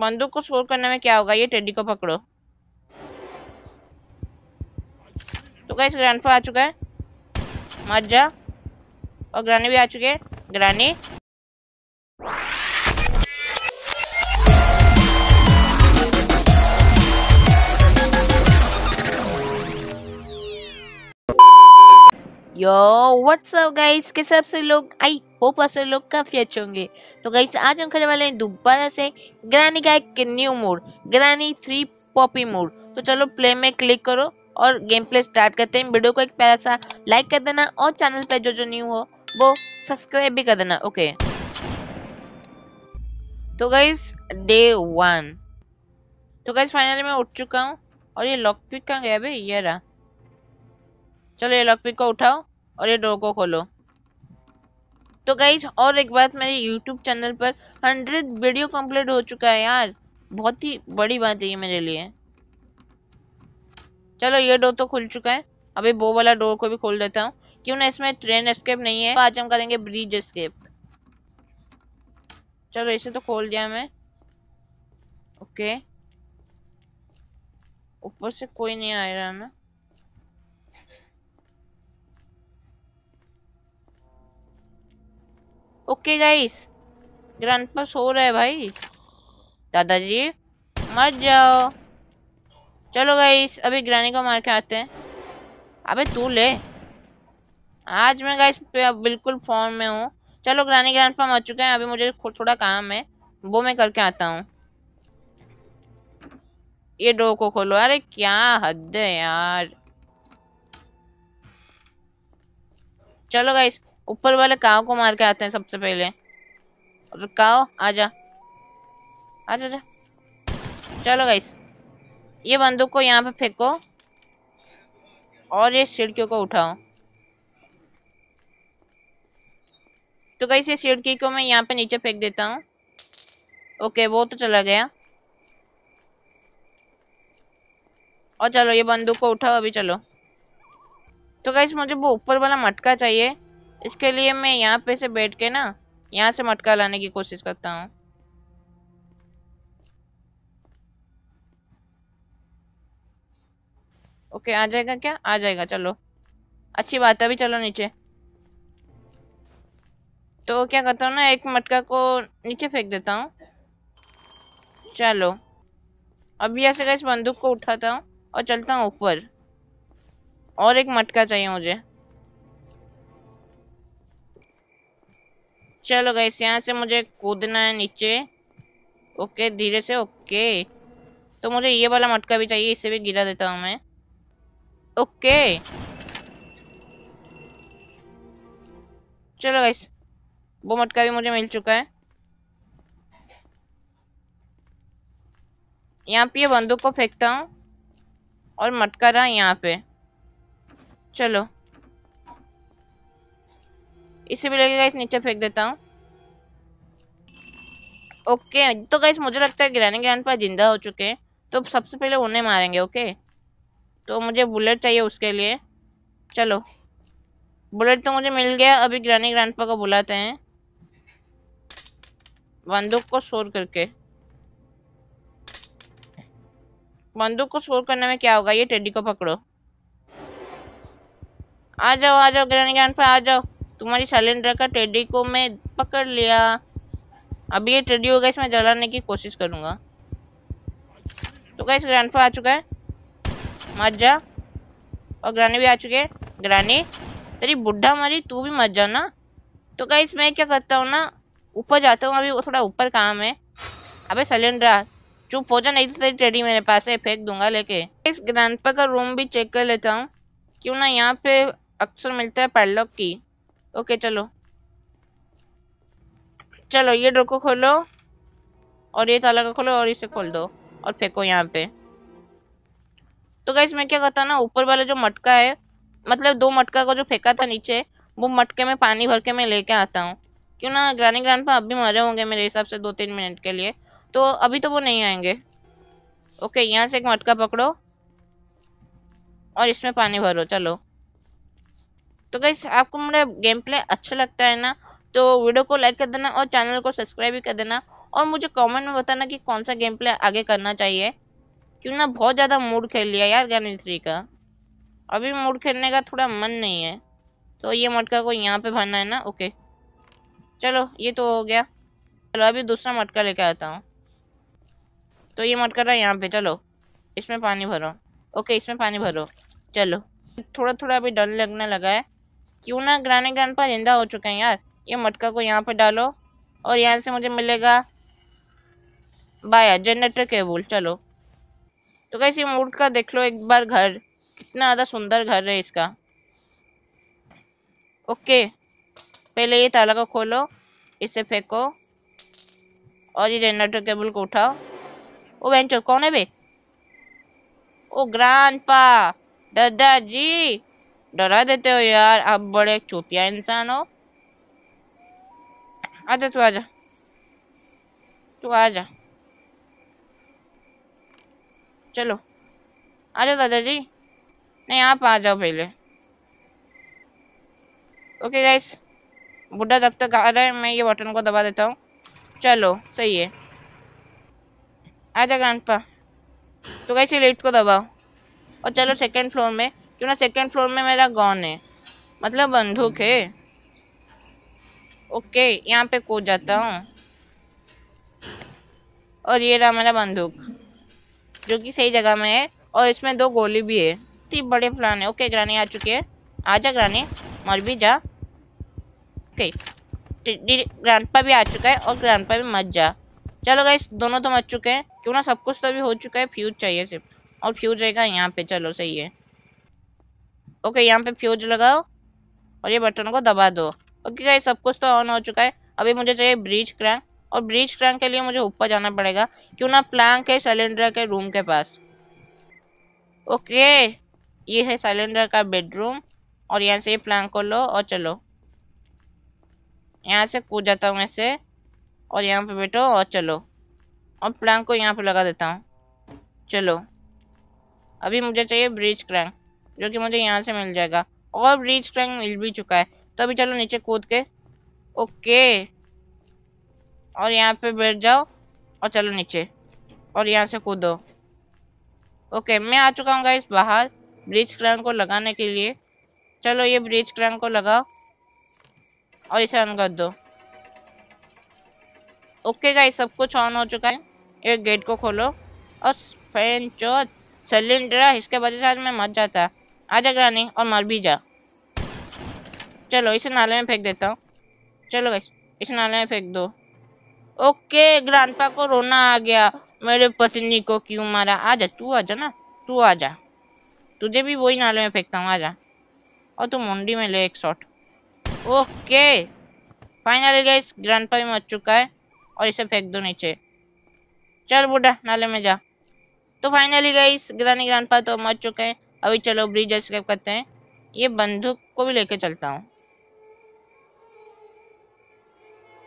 बंदूक को स्कोर करने में क्या होगा ये टेडी को पकड़ो तो कैसे ग्रैंडफा आ चुका है मजा जा और ग्रानी भी आ चुके Granny yo what's up guys कैसे आप सभी लोग आई होप आप सभी लोग काफी अच्छे होंगे तो गाइस आज हम खेलने वाले हैं दोबारा से ग्रानी का एक new mode Granny three Poppy mode तो चलो प्ले में क्लिक करो और गेम प्ले स्टार्ट करते हैं वीडियो को एक प्यारा सा लाइक कर देना और चैनल पे जो जो न्यू हो वो सब्सक्राइब भी कर देना ओके तो गाइस डे वन तो गाइस फाइनली मैं उठ चुका हूँ और ये लॉकपिक कहाँ गया भाई ये रहा चलो ये लॉकपिक को उठाओ और ये डोर को खोलो तो गाइज और एक बात मेरे यूट्यूब चैनल पर हंड्रेड वीडियो कंप्लीट हो चुका है यार बहुत ही बड़ी बात है ये मेरे लिए चलो ये डोर तो खुल चुका है अभी वो वाला डोर को भी खोल देता हूँ क्यों ना इसमें ट्रेन एस्केप नहीं है तो आज हम करेंगे ब्रिज एस्केप चलो इसे तो खोल दिया मैं ओके ऊपर से कोई नहीं आ रहा ना ओके गाइस ग्रंथ पर सो रहे भाई दादाजी मर जाओ चलो गाइस अभी ग्रैनी को मार के आते हैं अबे तू ले आज मैं गाइस बिल्कुल फॉर्म में हूँ चलो ग्रैनी ग्रांड पर मर चुके हैं अभी मुझे थोड़ा काम है वो मैं करके आता हूँ ये डो को खोलो अरे क्या हद है यार चलो गाइस ऊपर वाले काव को मार के आते हैं सबसे पहले और काव आजा आजा जा चलो गाइस ये बंदूक को यहाँ पे फेंको और ये सीढ़ियों को उठाओ तो गाइस ये खिड़की को मैं यहाँ पे नीचे फेंक देता हूँ ओके वो तो चला गया और चलो ये बंदूक को उठाओ अभी चलो तो गाइस मुझे वो ऊपर वाला मटका चाहिए इसके लिए मैं यहाँ पे से बैठ के ना यहाँ से मटका लाने की कोशिश करता हूँ ओके आ जाएगा क्या आ जाएगा चलो अच्छी बात है अभी चलो नीचे तो क्या करता हूँ ना एक मटका को नीचे फेंक देता हूँ चलो अब यहाँ से इस बंदूक को उठाता हूँ और चलता हूँ ऊपर और एक मटका चाहिए मुझे चलो गैस यहाँ से मुझे कूदना है नीचे ओके धीरे से ओके तो मुझे ये वाला मटका भी चाहिए इसे भी गिरा देता हूँ मैं ओके चलो गैस वो मटका भी मुझे मिल चुका है यहाँ पे बंदूक को फेंकता हूँ और मटका रहा यहाँ पे चलो इसे भी लगेगा इस नीचे फेंक देता हूँ ओके तो गाइस मुझे लगता है ग्रैनी ग्रैंड पर जिंदा हो चुके हैं तो सबसे पहले उन्हें मारेंगे ओके तो मुझे बुलेट चाहिए उसके लिए चलो बुलेट तो मुझे मिल गया अभी ग्रानी ग्रांडपा को बुलाते हैं बंदूक को शोर करके बंदूक को शोर करने में क्या होगा ये टेडी को पकड़ो आ जाओ आ जाओ ग्रैनी ग्रैंड पर आ जाओ तुम्हारी शैलेंद्र का टेडी को मैं पकड़ लिया अब ये टेडी होगा इसमें जलाने की कोशिश करूँगा तो कैसे ग्रैंड आ चुका है मत जा और ग्रानी भी आ चुके हैं ग्रानी तेरी बुढ़ा मरी तू भी मत जाना तो गाइस मैं क्या करता हूँ ना ऊपर जाता हूँ अभी थोड़ा ऊपर काम है अबे सिलेंडर चुप हो जा नहीं तो तेरी टेडी मेरे पास है फेंक दूंगा लेके इस ग्रैंडपा का रूम भी चेक कर लेता हूँ क्यों ना यहाँ पे अक्सर मिलता है पैडलॉक की ओके चलो चलो ये डोर को खोलो और ये ताला का खोलो और इसे खोल दो और फेंको यहाँ पे तो गाइस मैं क्या कहता ना ऊपर वाला जो मटका है मतलब दो मटका का जो फेंका था नीचे वो मटके में पानी भर के मैं लेके आता हूँ क्यों ना ग्रानी ग्रांड पर अभी मरे होंगे मेरे हिसाब से दो तीन मिनट के लिए तो अभी तो वो नहीं आएंगे ओके यहाँ से एक मटका पकड़ो और इसमें पानी भरो चलो तो गाइस आपको मेरा गेम प्ले अच्छा लगता है ना तो वीडियो को लाइक कर देना और चैनल को सब्सक्राइब भी कर देना और मुझे कमेंट में बताना कि कौन सा गेम प्ले आगे करना चाहिए क्यों ना बहुत ज़्यादा मूड खेल लिया यार गैनी थ्री का अभी मूड खेलने का थोड़ा मन नहीं है तो ये मटका को यहाँ पे भरना है ना ओके चलो ये तो हो गया चलो अभी दूसरा मटका लेकर आता हूँ तो ये मटका रहा यहाँ पे चलो इसमें पानी भरो ओके इसमें पानी भरो चलो थोड़ा थोड़ा अभी डर लगने लगा है क्यों ना ग्राने ग्रांड पा जिंदा हो चुके हैं यार ये मटका को यहाँ पे डालो और यहाँ से मुझे मिलेगा बाया जनरेटर केबल चलो तो कैसे मूड का देख लो एक बार घर कितना ज़्यादा सुंदर घर है इसका ओके पहले ये ताला को खोलो इसे फेंको और ये जनरेटर केबल को उठाओ ओ वेंचर कौन है बे ओ ग्रांड पा दादाजी डरा देते हो यार आप बड़े चूतिया इंसान हो आजा तू आजा तू आजा चलो आ जाओ दादाजी नहीं आप आ जाओ पहले ओके गाइस बुढ़ा जब तक आ रहा है मैं ये बटन को दबा देता हूँ चलो सही है आ ग्रांड पा तो कैसे लिफ्ट को दबाओ और चलो सेकंड फ्लोर में क्यों ना सेकेंड फ्लोर में मेरा गॉन है मतलब बंदूक है ओके यहाँ पे कूद जाता हूँ और ये रहा मेरा बंदूक जो कि सही जगह में है और इसमें दो गोली भी है इतनी बड़े प्लान है ओके ग्रानी आ चुकी है आ जा ग्रानी मर भी जा ओके ग्रैंडपा भी आ चुका है और ग्रांडपा भी मर जा चलो गाइस दोनों तो मर चुके हैं क्यों ना सब कुछ तो अभी हो चुका है फ्यूज चाहिए सिर्फ और फ्यूज रहेगा यहाँ पे चलो सही है ओके यहाँ पे फ्यूज लगाओ और ये बटन को दबा दो ओके गाइस सब कुछ तो ऑन हो चुका है अभी मुझे चाहिए ब्रिज क्रैंक और ब्रिज क्रैंक के लिए मुझे ऊपर जाना पड़ेगा क्यों ना प्लैंक है सिलेंडर के रूम के पास ओके ये है सिलेंडर का बेडरूम और यहाँ से ये प्लैंक को लो और चलो यहाँ से कूद जाता हूँ ऐसे और यहाँ पे बैठो और चलो और प्लैंक को यहाँ पे लगा देता हूँ चलो अभी मुझे चाहिए ब्रिज क्रैंक जो कि मुझे यहाँ से मिल जाएगा और ब्रिज ट्रैंक मिल भी चुका है तो अभी चलो नीचे कूद के ओके और यहाँ पे बैठ जाओ और चलो नीचे और यहाँ से कूदो ओके मैं आ चुका हूँ इस बाहर ब्रिज क्रैंक को लगाने के लिए चलो ये ब्रिज क्रैंक को लगाओ और इसे ऑन कर दो ओके गाइस सब कुछ ऑन हो चुका है एक गेट को खोलो और फैन चौथ सिलेंडर इसके वजह से आज मैं मच जाता आजा ग्रानी और मर भी जा चलो इसे नाले में फेंक देता हूँ चलो गाइस इस नाले में फेंक दो ओके ग्रांडपा को रोना आ गया मेरे पत्नी को क्यों मारा आजा तू आजा ना तू आजा तुझे भी वही नाले में फेंकता हूँ आजा और तू मुंडी में ले एक shot okay finally guys grandpa भी मर चुका है और इसे फेंक दो नीचे चल बूढ़ा नाले में जा तो फाइनली गाइस ग्रानी ग्रांडपा तो मर चुके हैं अभी चलो ब्रिज एस्केप करते हैं ये बंदूक को भी लेके चलता हूँ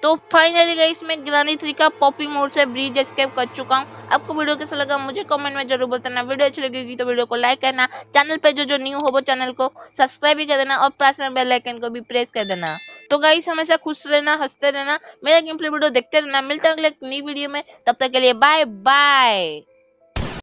तो फाइनली गई मैं ग्रानी थ्री का पॉपी मोड से ब्रिज एस्केप कर चुका हूँ आपको वीडियो कैसा लगा मुझे कमेंट में जरूर बताना वीडियो अच्छी लगेगी तो वीडियो को लाइक करना चैनल पे जो जो न्यू हो वो चैनल को सब्सक्राइब भी कर देना और पास में बेल आइकन को भी प्रेस कर देना तो गाइस हमेशा खुश रहना हंसते रहना मेरा गेम प्ले वीडियो देखते रहना मिलता है अगले न्यू वीडियो में तब तक के लिए बाय बाय